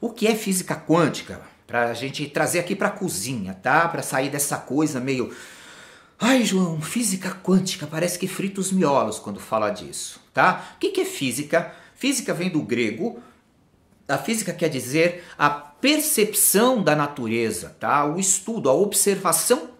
O que é física quântica? Para a gente trazer aqui para a cozinha, tá? Para sair dessa coisa meio. Ai, João, física quântica, parece que frita os miolos quando fala disso, tá? O que é física? Física vem do grego. A física quer dizer a percepção da natureza, tá? O estudo, a observação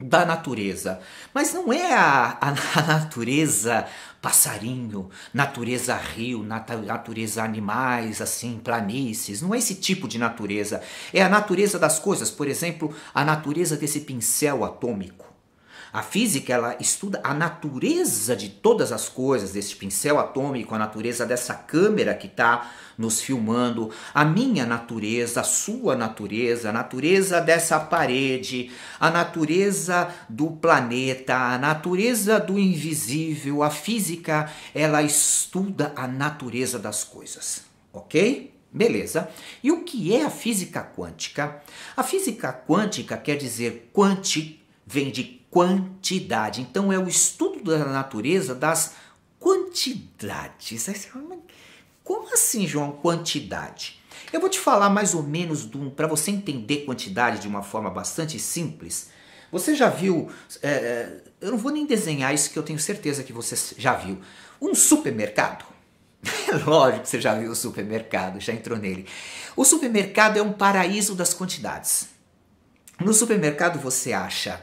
da natureza. Mas não é a, a, natureza passarinho, natureza rio, nat natureza animais, assim, planícies. Não é esse tipo de natureza. É a natureza das coisas, por exemplo, a natureza desse pincel atômico. A física ela estuda a natureza de todas as coisas, desse pincel atômico, a natureza dessa câmera que está nos filmando, a minha natureza, a sua natureza, a natureza dessa parede, a natureza do planeta, a natureza do invisível. A física ela estuda a natureza das coisas, ok? Beleza. E o que é a física quântica? A física quântica quer dizer quântica. vem de quantidade. Então é o estudo da natureza das quantidades. Como assim, João, quantidade? Eu vou te falar mais ou menos um, para você entender quantidade de uma forma bastante simples. Você já viu? É, é, eu não vou nem desenhar isso que eu tenho certeza que você já viu. Um supermercado. Lógico que você já viu o supermercado, já entrou nele. O supermercado é um paraíso das quantidades. No supermercado você acha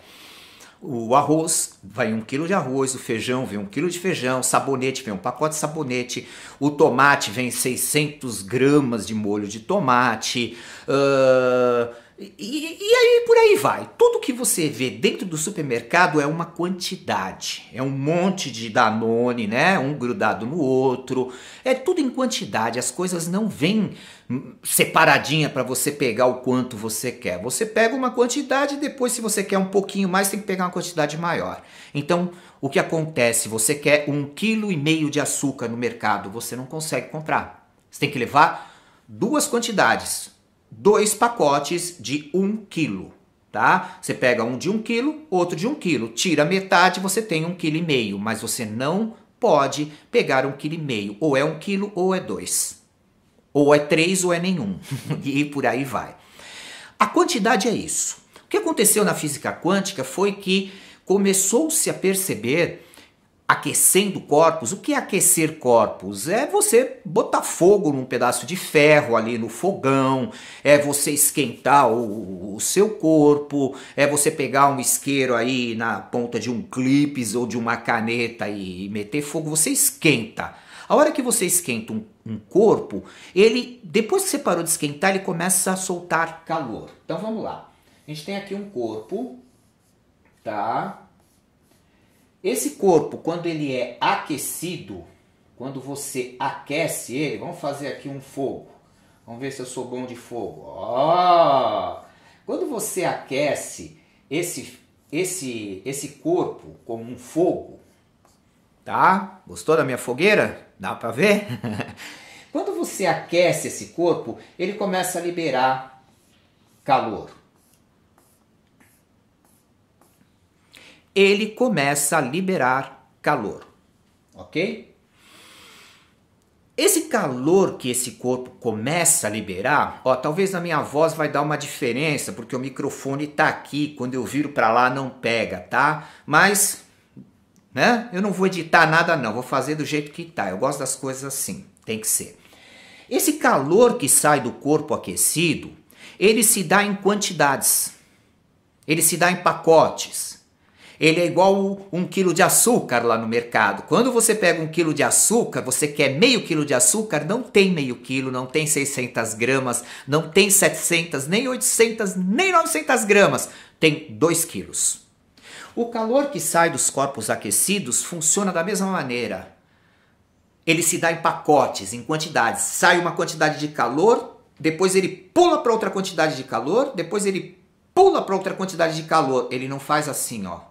o arroz, vai um quilo de arroz, o feijão vem um quilo de feijão, sabonete vem um pacote de sabonete, o tomate vem 600 gramas de molho de tomate, uh, e, e, aí por aí vai. Tudo que você vê dentro do supermercado é uma quantidade. É um monte de Danone, né? Um grudado no outro. É tudo em quantidade. As coisas não vêm hum, separadinha para você pegar o quanto você quer. Você pega uma quantidade e depois, se você quer um pouquinho mais, tem que pegar uma quantidade maior. Então, o que acontece? Você quer um quilo e meio de açúcar no mercado, você não consegue comprar. Você tem que levar duas quantidades dois pacotes de um quilo, tá? Você pega um de um quilo, outro de um quilo, tira metade, você tem um quilo, e meio, mas você não pode pegar um quilo, e meio. ou é um quilo ou é dois, ou é três, ou é nenhum, e por aí vai. A quantidade é isso. O que aconteceu na física quântica foi que começou-se a perceber aquecendo corpos. O que é aquecer corpos? É você botar fogo num pedaço de ferro ali no fogão, é você esquentar o, o seu corpo, é você pegar um isqueiro aí na ponta de um clipes ou de uma caneta e meter fogo. Você esquenta. A hora que você esquenta um, um corpo, ele depois que você parou de esquentar, ele começa a soltar calor. Então vamos lá. A gente tem aqui um corpo, tá? Esse corpo, quando ele é aquecido, quando você aquece ele, vamos fazer aqui um fogo. Vamos ver se eu sou bom de fogo. Oh! Quando você aquece esse esse esse corpo como um fogo, tá? Gostou da minha fogueira? Dá para ver? quando você aquece esse corpo, ele começa a liberar calor. ele começa a liberar calor, ok? Esse calor que esse corpo começa a liberar, ó, talvez na minha voz vai dar uma diferença, porque o microfone tá aqui, quando eu viro para lá não pega, tá? Mas, né? Eu não vou editar nada não, vou fazer do jeito que tá. Eu gosto das coisas assim, tem que ser. Esse calor que sai do corpo aquecido, ele se dá em quantidades. Ele se dá em pacotes ele é igual um quilo de açúcar lá no mercado. Quando você pega um quilo de açúcar, você quer meio quilo de açúcar, não tem meio quilo, não tem 600 gramas, não tem 700, nem 800, nem 900 gramas, tem 2 quilos. O calor que sai dos corpos aquecidos funciona da mesma maneira. Ele se dá em pacotes, em quantidades. Sai uma quantidade de calor, depois ele pula para outra quantidade de calor, depois ele pula para outra quantidade de calor. Ele não faz assim, ó.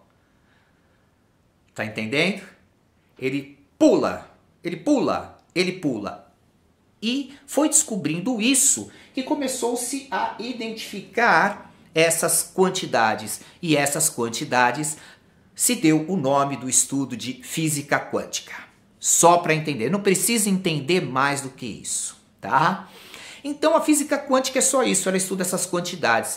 Tá entendendo? Ele pula, ele pula, ele pula. E foi descobrindo isso que começou-se a identificar essas quantidades. E essas quantidades se deu o nome do estudo de física quântica. Só para entender, não precisa entender mais do que isso, tá? Então a física quântica é só isso, ela estuda essas quantidades.